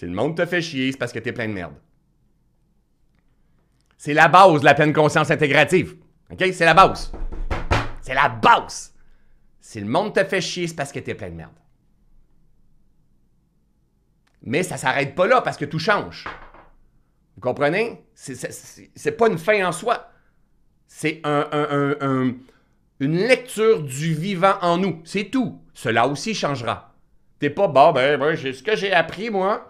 Si le monde te fait chier, c'est parce que t'es plein de merde. C'est la base de la pleine conscience intégrative. OK? C'est la base. C'est la base. Si le monde te fait chier, c'est parce que t'es plein de merde. Mais ça s'arrête pas là parce que tout change. Vous comprenez? C'est pas une fin en soi. C'est un, une lecture du vivant en nous. C'est tout. Cela aussi changera. T'es pas, bon, ben, ben c'est ce que j'ai appris, moi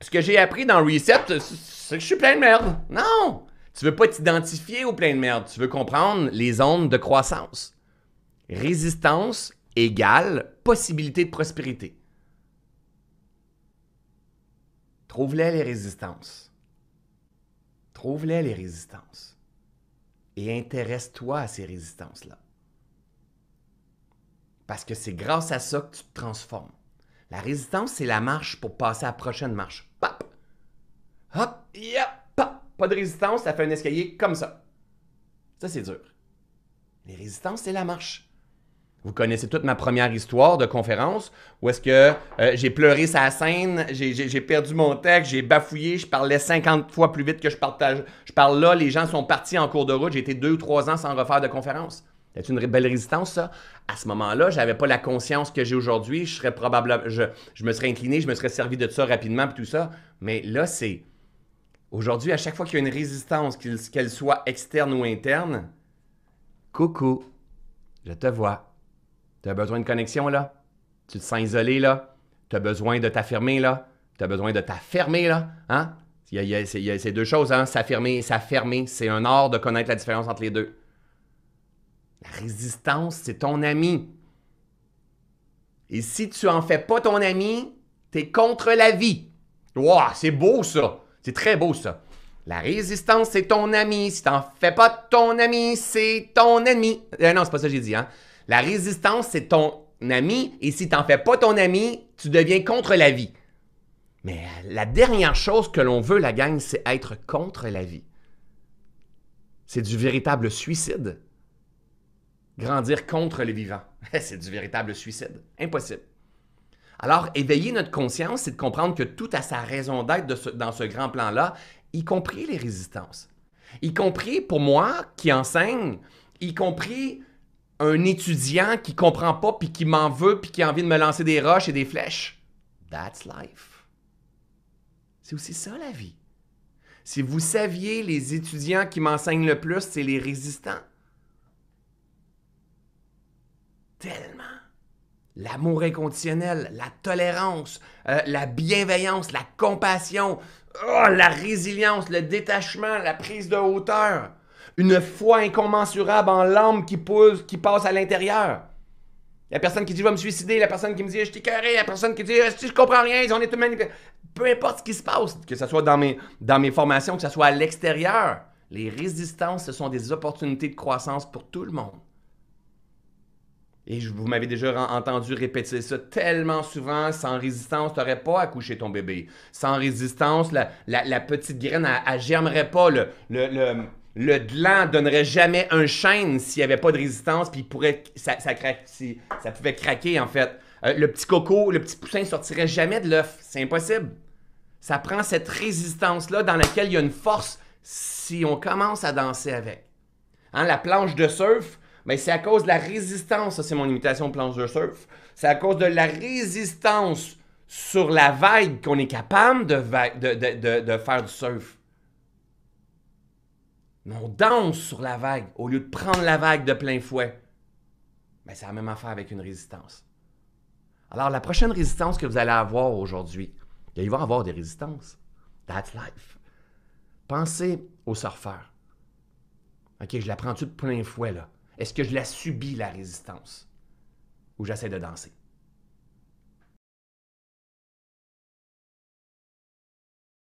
ce que j'ai appris dans Reset, c'est que je suis plein de merde. Non! Tu veux pas t'identifier au plein de merde. Tu veux comprendre les zones de croissance. Résistance égale possibilité de prospérité. Trouve-les les résistances. Trouve-les les résistances. Et intéresse-toi à ces résistances-là. Parce que c'est grâce à ça que tu te transformes. La résistance, c'est la marche pour passer à la prochaine marche. Pap! Hop! Yep! Pop! Pas de résistance, ça fait un escalier comme ça. Ça, c'est dur. Les résistances, c'est la marche. Vous connaissez toute ma première histoire de conférence où est-ce que euh, j'ai pleuré sa scène, j'ai perdu mon texte, j'ai bafouillé, je parlais 50 fois plus vite que je partage. Je parle là, les gens sont partis en cours de route, j'ai été deux ou trois ans sans refaire de conférence. C'est une belle résistance, ça. À ce moment-là, j'avais pas la conscience que j'ai aujourd'hui. Je serais probablement, je, me serais incliné, je me serais servi de ça rapidement, et tout ça. Mais là, c'est aujourd'hui, à chaque fois qu'il y a une résistance, qu'elle soit externe ou interne, coucou, je te vois. Tu as besoin de connexion là. Tu te sens isolé là. Tu as besoin de t'affirmer là. Tu as besoin de t'affirmer, là. Hein? Il y a, ces deux choses, hein? S'affirmer, s'affermer. C'est un art de connaître la différence entre les deux. La résistance, c'est ton ami. Et si tu en fais pas ton ami, tu es contre la vie. Wow, c'est beau ça. C'est très beau ça. La résistance, c'est ton ami. Si t'en fais pas ton ami, c'est ton ennemi. Non, euh, non, c'est pas ça que j'ai dit, hein. La résistance, c'est ton ami. Et si tu t'en fais pas ton ami, tu deviens contre la vie. Mais la dernière chose que l'on veut, la gang, c'est être contre la vie. C'est du véritable suicide. Grandir contre les vivants, c'est du véritable suicide. Impossible. Alors, éveiller notre conscience, c'est de comprendre que tout a sa raison d'être dans ce grand plan-là, y compris les résistances. Y compris pour moi qui enseigne, y compris un étudiant qui comprend pas puis qui m'en veut puis qui a envie de me lancer des roches et des flèches. That's life. C'est aussi ça la vie. Si vous saviez les étudiants qui m'enseignent le plus, c'est les résistants tellement. L'amour inconditionnel, la tolérance, euh, la bienveillance, la compassion, oh, la résilience, le détachement, la prise de hauteur, une foi incommensurable en l'âme qui, qui passe à l'intérieur. La personne qui dit je vais me suicider, la personne qui me dit je carré la personne qui dit je comprends rien, on est tout manipulé. Peu importe ce qui se passe, que ce soit dans mes, dans mes formations, que ce soit à l'extérieur, les résistances, ce sont des opportunités de croissance pour tout le monde. Et vous m'avez déjà entendu répéter ça tellement souvent. Sans résistance, tu n'aurais pas accouché ton bébé. Sans résistance, la, petite graine, elle, germerait pas. Le, le, ne donnerait jamais un chêne s'il n'y avait pas de résistance. Puis pourrait, ça, ça, pouvait craquer, en fait. Euh, le petit coco, le petit poussin sortirait jamais de l'œuf. C'est impossible. Ça prend cette résistance-là dans laquelle il y a une force si on commence à danser avec. Hein, la planche de surf, mais c'est à cause de la résistance, ça c'est mon imitation planche de surf, c'est à cause de la résistance sur la vague qu'on est capable de, faire du surf. Mais on danse sur la vague au lieu de prendre la vague de plein fouet. Mais c'est la même affaire avec une résistance. Alors, la prochaine résistance que vous allez avoir aujourd'hui, il va y avoir des résistances. That's life. Pensez au surfeur. OK, je la prends de plein fouet, là? Est-ce que je la subis, la résistance? Ou j'essaie de danser?